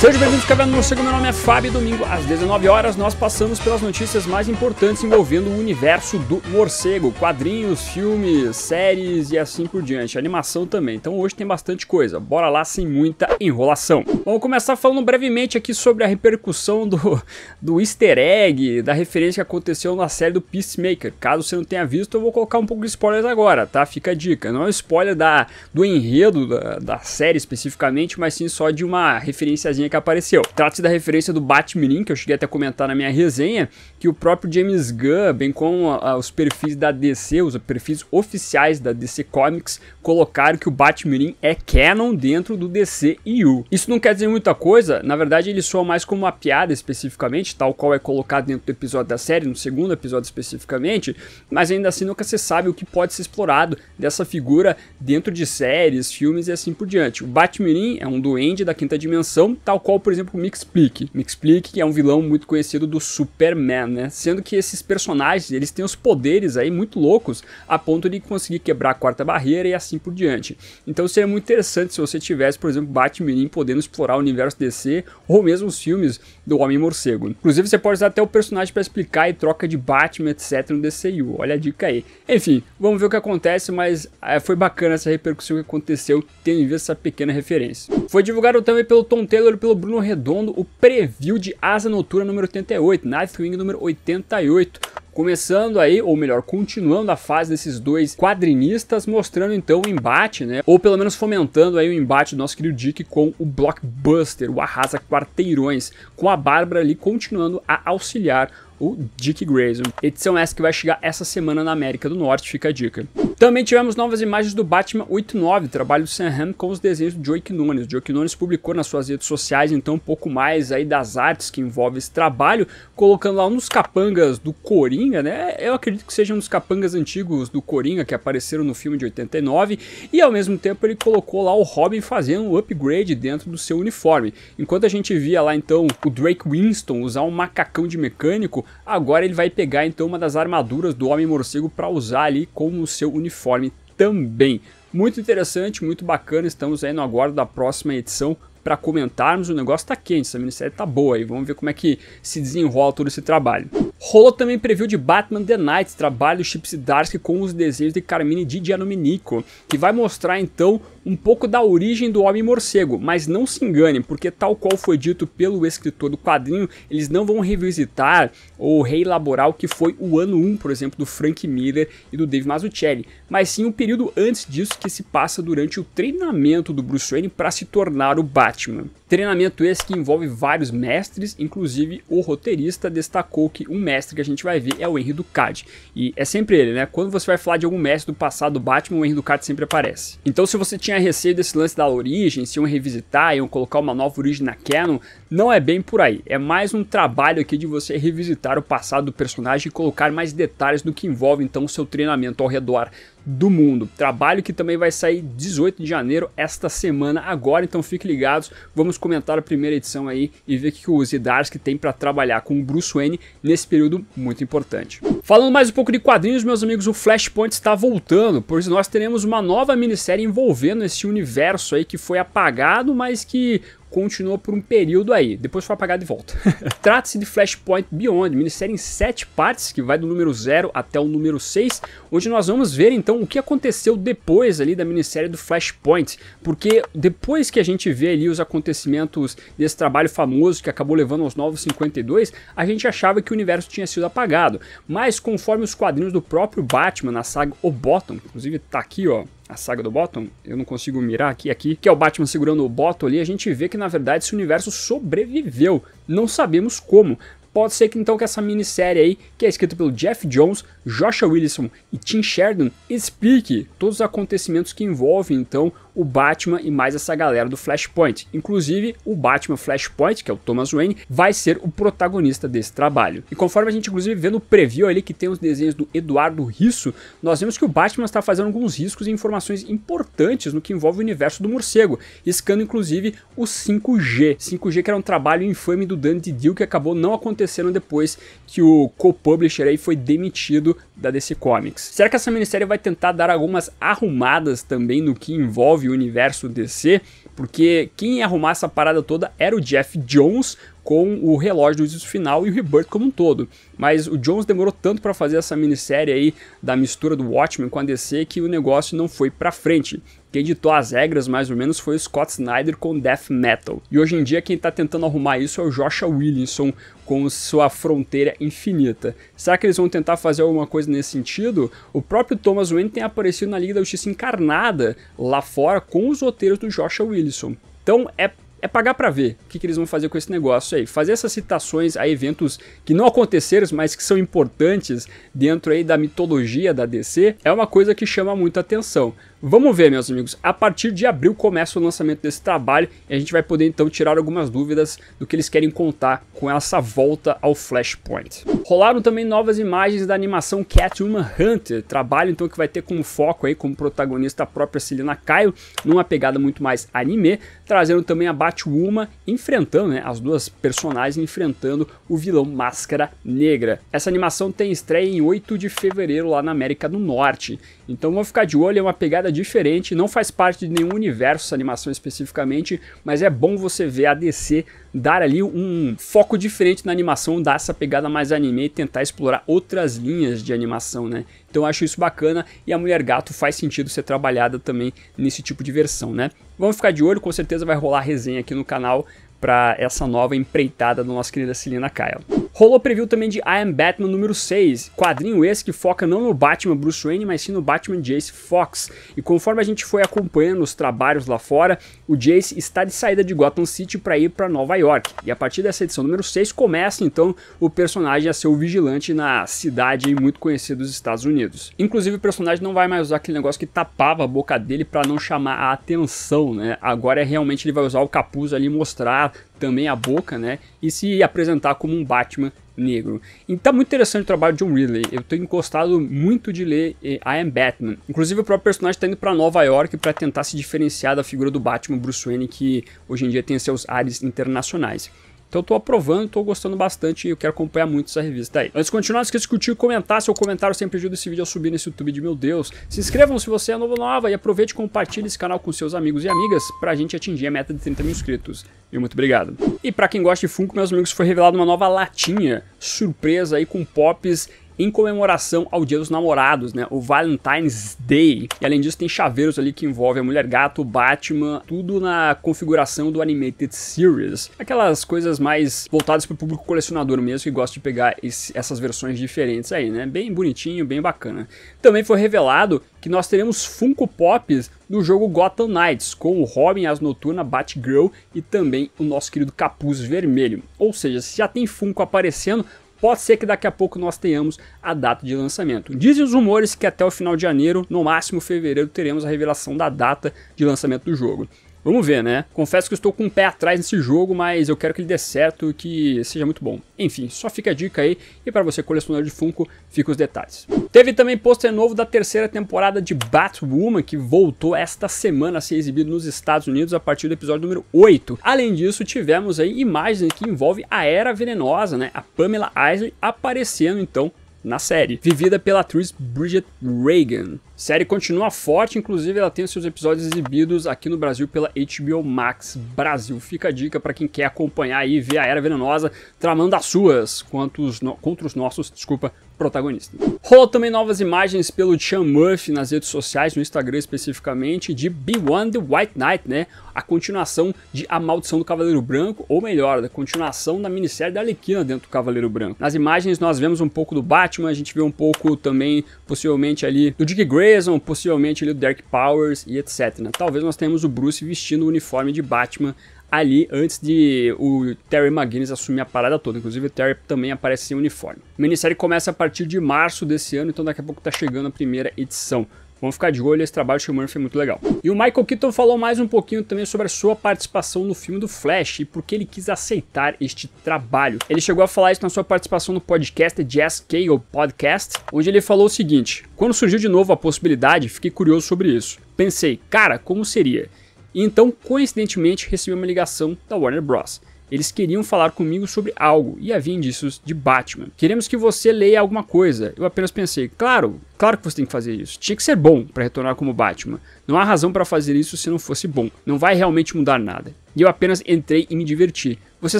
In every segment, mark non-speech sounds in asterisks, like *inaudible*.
Sejam bem-vindos, Caverna do Morcego. Meu nome é Fábio. Domingo, às 19 horas, nós passamos pelas notícias mais importantes envolvendo o universo do morcego: quadrinhos, filmes, séries e assim por diante. Animação também. Então hoje tem bastante coisa. Bora lá sem muita enrolação. Vamos começar falando brevemente aqui sobre a repercussão do, do easter egg, da referência que aconteceu na série do Peacemaker. Caso você não tenha visto, eu vou colocar um pouco de spoilers agora, tá? Fica a dica. Não é um spoiler da, do enredo da, da série especificamente, mas sim só de uma referenciazinha que apareceu. Trata-se da referência do Batman, que eu cheguei até a comentar na minha resenha, que o próprio James Gunn, bem como a, ah, os perfis da DC, os perfis oficiais da DC Comics, colocaram que o Batman é canon dentro do DCU. Isso não quer dizer muita coisa, na verdade ele soa mais como uma piada especificamente, tal qual é colocado dentro do episódio da série, no segundo episódio especificamente, mas ainda assim nunca se sabe o que pode ser explorado dessa figura dentro de séries, filmes e assim por diante. O Batman é um duende da quinta dimensão, tal Tal qual, por exemplo, o Mixplick. Mixplick é um vilão muito conhecido do Superman, né? Sendo que esses personagens, eles têm os poderes aí muito loucos, a ponto de conseguir quebrar a quarta barreira e assim por diante. Então seria muito interessante se você tivesse, por exemplo, Batman podendo explorar o universo DC, ou mesmo os filmes do Homem-Morcego. Inclusive, você pode usar até o personagem para explicar e troca de Batman, etc, no DCU. Olha a dica aí. Enfim, vamos ver o que acontece, mas é, foi bacana essa repercussão que aconteceu, tendo em vista essa pequena referência. Foi divulgado também pelo Tom Taylor e pelo pelo Bruno Redondo o preview de Asa Noturna número 88, Nightwing número 88. Começando aí, ou melhor, continuando a fase desses dois quadrinistas, mostrando então o embate, né? Ou pelo menos fomentando aí o embate do nosso querido Dick com o Blockbuster, o Arrasa Quarteirões, com a Bárbara ali continuando a auxiliar o Dick Grayson. Edição essa que vai chegar essa semana na América do Norte, fica a dica. Também tivemos novas imagens do Batman 89, trabalho do Sam Ham com os desenhos de Joe Quinones. Joe Quinones publicou nas suas redes sociais então um pouco mais aí das artes que envolve esse trabalho, colocando lá um dos capangas do Coringa, né? Eu acredito que sejam um dos capangas antigos do Coringa que apareceram no filme de 89 e ao mesmo tempo ele colocou lá o Robin fazendo um upgrade dentro do seu uniforme. Enquanto a gente via lá então o Drake Winston usar um macacão de mecânico, Agora ele vai pegar então uma das armaduras do Homem-Morcego para usar ali como seu uniforme também. Muito interessante, muito bacana, estamos aí no aguardo da próxima edição para comentarmos. O negócio tá quente, essa minissérie tá boa e vamos ver como é que se desenrola todo esse trabalho. Rolou também preview de Batman The Night, trabalho do Chip Zdarsky com os desenhos de Carmine Digianominico, que vai mostrar então um pouco da origem do Homem-Morcego, mas não se engane, porque tal qual foi dito pelo escritor do quadrinho, eles não vão revisitar ou reelaborar o que foi o ano 1, por exemplo, do Frank Miller e do Dave Mazzucchelli, mas sim o um período antes disso que se passa durante o treinamento do Bruce Wayne para se tornar o Batman. Batman. Treinamento esse que envolve vários mestres, inclusive o roteirista destacou que um mestre que a gente vai ver é o Henry Ducati. E é sempre ele, né? Quando você vai falar de algum mestre do passado do Batman, o Henry Ducati sempre aparece. Então se você tinha receio desse lance da origem, se iam revisitar, iam colocar uma nova origem na canon, não é bem por aí. É mais um trabalho aqui de você revisitar o passado do personagem e colocar mais detalhes do que envolve então o seu treinamento ao redor do mundo. Trabalho que também vai sair 18 de janeiro, esta semana agora, então fiquem ligados. Vamos comentar a primeira edição aí e ver o que o Zidarsky tem para trabalhar com o Bruce Wayne nesse período muito importante. Falando mais um pouco de quadrinhos, meus amigos, o Flashpoint está voltando, pois nós teremos uma nova minissérie envolvendo esse universo aí que foi apagado, mas que continuou por um período aí, depois foi apagado de volta. *laughs* Trata-se de Flashpoint Beyond, minissérie em 7 partes, que vai do número 0 até o número 6, onde nós vamos ver então o que aconteceu depois ali da minissérie do Flashpoint, porque depois que a gente vê ali os acontecimentos desse trabalho famoso que acabou levando aos Novos 52, a gente achava que o universo tinha sido apagado, mas conforme os quadrinhos do próprio Batman na saga O Bottom, inclusive tá aqui ó, a saga do Bottom, eu não consigo mirar aqui, aqui, que é o Batman segurando o Bottom ali, a gente vê que na verdade esse universo sobreviveu. Não sabemos como. Pode ser que então que essa minissérie aí, que é escrita pelo Jeff Jones, Joshua Williamson e Tim Sheridan, explique todos os acontecimentos que envolvem então o Batman e mais essa galera do Flashpoint. Inclusive, o Batman Flashpoint, que é o Thomas Wayne, vai ser o protagonista desse trabalho. E conforme a gente inclusive vê no preview ali que tem os desenhos do Eduardo Risso, nós vemos que o Batman está fazendo alguns riscos e informações importantes no que envolve o universo do morcego, riscando inclusive o 5G. 5G que era um trabalho infame do Dante Dill que acabou não acontecendo depois que o co-publisher aí foi demitido da DC Comics. Será que essa minissérie vai tentar dar algumas arrumadas também no que envolve o universo DC? Porque quem ia arrumar essa parada toda era o Jeff Jones, com o relógio do juízo final e o Rebirth como um todo. Mas o Jones demorou tanto para fazer essa minissérie aí da mistura do Watchmen com a DC que o negócio não foi para frente. Quem editou as regras, mais ou menos, foi o Scott Snyder com Death Metal. E hoje em dia quem está tentando arrumar isso é o Joshua Williamson com sua fronteira infinita. Será que eles vão tentar fazer alguma coisa nesse sentido? O próprio Thomas Wayne tem aparecido na Liga da Justiça encarnada lá fora com os roteiros do Joshua Williamson. Então é é pagar para ver o que, que, eles vão fazer com esse negócio aí. Fazer essas citações a eventos que não aconteceram, mas que são importantes dentro aí da mitologia da DC, é uma coisa que chama muita atenção. Vamos ver, meus amigos. A partir de abril começa o lançamento desse trabalho e a gente vai poder então tirar algumas dúvidas do que eles querem contar com essa volta ao Flashpoint. Rolaram também novas imagens da animação Catwoman Hunter, trabalho então que vai ter como foco aí, como protagonista a própria Selina Kyle, numa pegada muito mais anime, trazendo também a Batwoman enfrentando, né, as duas personagens enfrentando o vilão Máscara Negra. Essa animação tem estreia em 8 de fevereiro lá na América do Norte. Então vamos ficar de olho, é uma pegada diferente, não faz parte de nenhum universo essa animação especificamente, mas é bom você ver a DC dar ali um foco diferente na animação, dar essa pegada mais anime e tentar explorar outras linhas de animação, né? Então eu acho isso bacana e a Mulher Gato faz sentido ser trabalhada também nesse tipo de versão, né? Vamos ficar de olho, com certeza vai rolar resenha aqui no canal para essa nova empreitada da nossa querida Celina Kyle. Rolou preview também de I Am Batman número 6, quadrinho esse que foca não no Batman Bruce Wayne, mas sim no Batman Jace Fox. E conforme a gente foi acompanhando os trabalhos lá fora, o Jace está de saída de Gotham City para ir para Nova York. E a partir dessa edição número 6 começa então o personagem a ser o vigilante na cidade muito conhecida dos Estados Unidos. Inclusive o personagem não vai mais usar aquele negócio que tapava a boca dele para não chamar a atenção, né? Agora é realmente ele vai usar o capuz ali e mostrar usar também a boca, né? E se apresentar como um Batman negro. E tá muito interessante o trabalho de John Ridley. Eu tenho gostado muito de ler eh, I Am Batman. Inclusive o próprio personagem tá indo para Nova York para tentar se diferenciar da figura do Batman Bruce Wayne que hoje em dia tem seus ares internacionais. Então eu tô aprovando, tô gostando bastante e eu quero acompanhar muito essa revista aí. Antes de continuar, não esqueça de curtir e comentar. Seu comentário sempre ajuda esse vídeo a subir nesse YouTube de meu Deus. Se inscrevam se você é novo ou nova e aproveite e compartilhe esse canal com seus amigos e amigas pra gente atingir a meta de 30 mil inscritos. E muito obrigado. E pra quem gosta de Funko, meus amigos, foi revelada uma nova latinha surpresa aí com pops em comemoração ao Dia dos Namorados, né? O Valentine's Day. E além disso, tem chaveiros ali que envolvem a Mulher Gato, Batman, tudo na configuração do Animated Series. Aquelas coisas mais voltadas para o público colecionador mesmo, que gosta de pegar esse, essas versões diferentes aí, né? Bem bonitinho, bem bacana. Também foi revelado que nós teremos Funko Pops no jogo Gotham Knights, com o Robin, as Noturna, Batgirl e também o nosso querido Capuz Vermelho. Ou seja, se já tem Funko aparecendo, pode ser que daqui a pouco nós tenhamos a data de lançamento. Dizem os rumores que até o final de janeiro, no máximo fevereiro, teremos a revelação da data de lançamento do jogo. Vamos ver, né? Confesso que estou com o um pé atrás nesse jogo, mas eu quero que ele dê certo e que seja muito bom. Enfim, só fica a dica aí e para você colecionador de Funko, fica os detalhes. Teve também pôster novo da terceira temporada de Batwoman, que voltou esta semana a ser exibido nos Estados Unidos a partir do episódio número 8. Além disso, tivemos aí imagens que envolvem a Era Venenosa, né? A Pamela Isley aparecendo então na série, vivida pela atriz Bridget Reagan série continua forte, inclusive ela tem seus episódios exibidos aqui no Brasil pela HBO Max Brasil. Fica a dica para quem quer acompanhar aí ver a Era Venenosa tramando as suas contra os, no, contra os nossos, desculpa, protagonistas. Rolou também novas imagens pelo Chan Murphy nas redes sociais, no Instagram especificamente, de B1 The White Knight, né? A continuação de A Maldição do Cavaleiro Branco, ou melhor, da continuação da minissérie da Alequina dentro do Cavaleiro Branco. Nas imagens nós vemos um pouco do Batman, a gente vê um pouco também, possivelmente ali, do Dick Gray. Grayson, possivelmente ali o Dark Powers e etc. Né? Talvez nós tenhamos o Bruce vestindo o uniforme de Batman ali antes de o Terry McGuinness assumir a parada toda. Inclusive o Terry também aparece em uniforme. A minissérie começa a partir de março desse ano, então daqui a pouco está chegando a primeira edição. Vamos ficar de olho, esse trabalho do Sean Murphy é muito legal. E o Michael Keaton falou mais um pouquinho também sobre a sua participação no filme do Flash e por que ele quis aceitar este trabalho. Ele chegou a falar isso na sua participação no podcast Jazz Cable Podcast, onde ele falou o seguinte, quando surgiu de novo a possibilidade, fiquei curioso sobre isso. Pensei, cara, como seria? E então, coincidentemente, recebi uma ligação da Warner Bros. Eles queriam falar comigo sobre algo e havia indícios de Batman. Queremos que você leia alguma coisa. Eu apenas pensei, claro, claro que você tem que fazer isso. Tinha que ser bom para retornar como Batman. Não há razão para fazer isso se não fosse bom. Não vai realmente mudar nada. E eu apenas entrei e me diverti. Você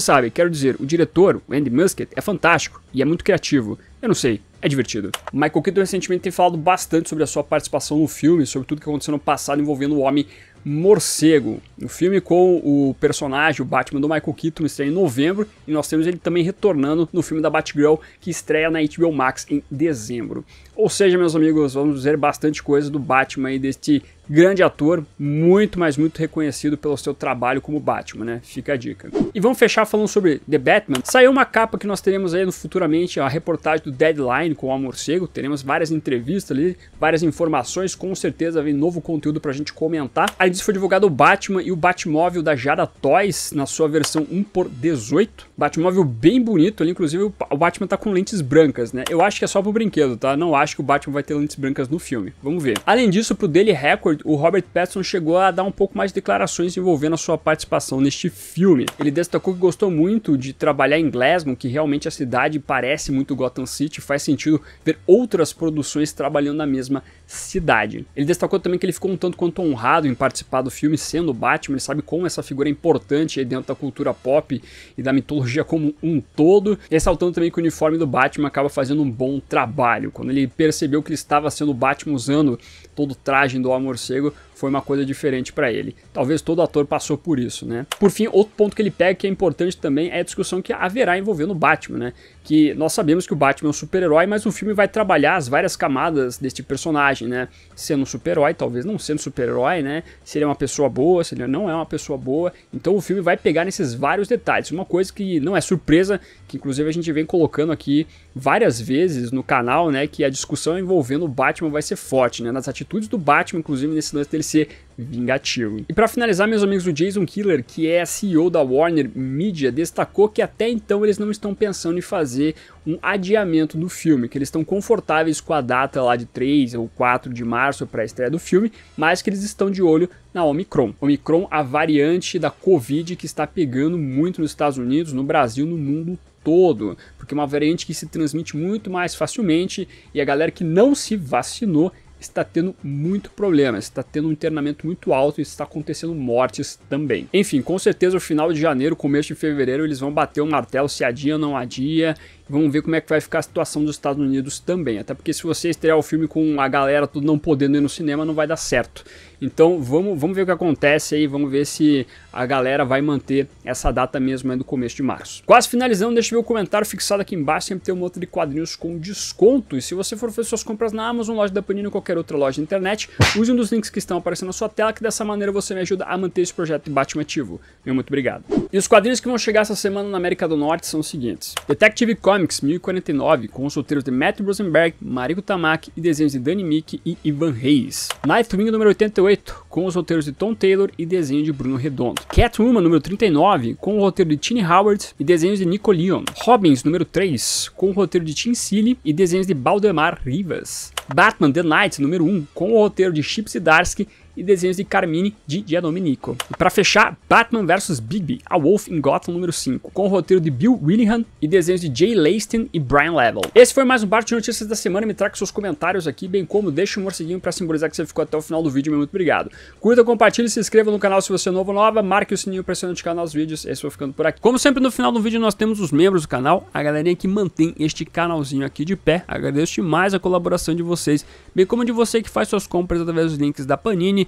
sabe, quero dizer, o diretor, o Andy Muscat, é fantástico e é muito criativo. Eu não sei, é divertido. Michael Keaton recentemente tem falado bastante sobre a sua participação no filme, sobre tudo que aconteceu no passado envolvendo o homem Morcego. O filme com o personagem, o Batman do Michael Keaton, estreia em novembro e nós temos ele também retornando no filme da Batgirl, que estreia na HBO Max em dezembro. Ou seja, meus amigos, vamos ver bastante coisa do Batman e deste Grande ator, muito, mais muito reconhecido pelo seu trabalho como Batman, né? Fica a dica. E vamos fechar falando sobre The Batman. Saiu uma capa que nós teremos aí no, futuramente, a reportagem do Deadline com o Amorcego. Teremos várias entrevistas ali, várias informações, com certeza vem novo conteúdo pra gente comentar. Além disso, foi divulgado o Batman e o Batmóvel da Jada Toys na sua versão 1 por 18 Batmóvel bem bonito ali, inclusive o Batman tá com lentes brancas, né? Eu acho que é só pro brinquedo, tá? Não acho que o Batman vai ter lentes brancas no filme. Vamos ver. Além disso, pro Daily Record, o Robert Pattinson chegou a dar um pouco mais de declarações envolvendo a sua participação neste filme. Ele destacou que gostou muito de trabalhar em Glasgow, que realmente a cidade parece muito Gotham City, faz sentido ver outras produções trabalhando na mesma cidade. Ele destacou também que ele ficou um tanto quanto honrado em participar do filme sendo Batman, ele sabe como essa figura é importante dentro da cultura pop e da mitologia como um todo, ressaltando também que o uniforme do Batman acaba fazendo um bom trabalho. Quando ele percebeu que ele estava sendo o Batman usando todo o traje do Homem-Morcego, foi uma coisa diferente para ele. Talvez todo ator passou por isso, né? Por fim, outro ponto que ele pega que é importante também é a discussão que haverá envolvendo o Batman, né? Que nós sabemos que o Batman é um super-herói, mas o filme vai trabalhar as várias camadas deste personagem, né? Sendo um super-herói, talvez não sendo super-herói, né? Se ele é uma pessoa boa, se ele não é uma pessoa boa. Então o filme vai pegar nesses vários detalhes. Uma coisa que não é surpresa, que inclusive a gente vem colocando aqui várias vezes no canal, né? Que a discussão envolvendo o Batman vai ser forte, né? Nas atitudes do Batman, inclusive nesse lance dele ser vingativo. E para finalizar, meus amigos, o Jason Killer, que é CEO da Warner Media, destacou que até então eles não estão pensando em fazer um adiamento do filme, que eles estão confortáveis com a data lá de 3 ou 4 de março para a estreia do filme, mas que eles estão de olho na Omicron. Omicron, a variante da Covid que está pegando muito nos Estados Unidos, no Brasil, no mundo todo, porque é uma variante que se transmite muito mais facilmente e a galera que não se vacinou está tendo muito problema, está tendo um internamento muito alto e está acontecendo mortes também. Enfim, com certeza o final de janeiro, começo de fevereiro, eles vão bater o martelo se adia ou não adia Vamos ver como é que vai ficar a situação dos Estados Unidos também. Até porque se você estrear o filme com a galera tudo não podendo ir no cinema, não vai dar certo. Então vamos, vamos ver o que acontece aí, vamos ver se a galera vai manter essa data mesmo aí do começo de março. Quase finalizando, deixa meu comentário fixado aqui embaixo, sempre tem um monte de quadrinhos com desconto. E se você for fazer suas compras na Amazon, loja da Panini ou qualquer outra loja de internet, use um dos links que estão aparecendo na sua tela, que dessa maneira você me ajuda a manter esse projeto de Batman ativo. Meu muito obrigado. E os quadrinhos que vão chegar essa semana na América do Norte são os seguintes. Detective Comics Comics 1049, com os roteiros de Matt Rosenberg, Mariko Tamaki e desenhos de Danny Mick e Ivan Reis. Nightwing número 88, com os roteiros de Tom Taylor e desenho de Bruno Redondo. Catwoman número 39, com o roteiro de Tini Howard e desenhos de Nico Leon. Robbins número 3, com o roteiro de Tim Seeley e desenhos de Baldemar Rivas. Batman The Knight número 1, com o roteiro de Chip Zdarsky e desenhos de Carmine de Giandomenico. E para fechar, Batman vs Bigby, A Wolf in Gotham número 5, com o roteiro de Bill Willingham e desenhos de Jay Laston e Brian Level. Esse foi mais um Bart de Notícias da Semana, me traga seus comentários aqui, bem como deixe um morceguinho para simbolizar que você ficou até o final do vídeo, muito obrigado. Curta, compartilhe, se inscreva no canal se você é novo ou nova, marque o sininho para ser notificado nos vídeos, esse foi ficando por aqui. Como sempre no final do vídeo nós temos os membros do canal, a galerinha que mantém este canalzinho aqui de pé, agradeço demais a colaboração de vocês, bem como de você que faz suas compras através dos links da Panini,